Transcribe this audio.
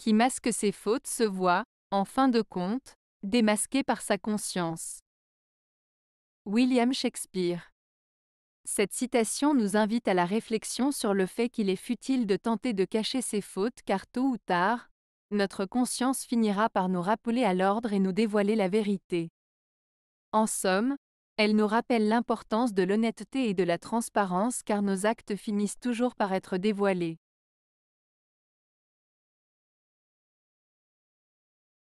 qui masque ses fautes se voit, en fin de compte, démasqué par sa conscience. William Shakespeare Cette citation nous invite à la réflexion sur le fait qu'il est futile de tenter de cacher ses fautes car tôt ou tard, notre conscience finira par nous rappeler à l'ordre et nous dévoiler la vérité. En somme, elle nous rappelle l'importance de l'honnêteté et de la transparence car nos actes finissent toujours par être dévoilés.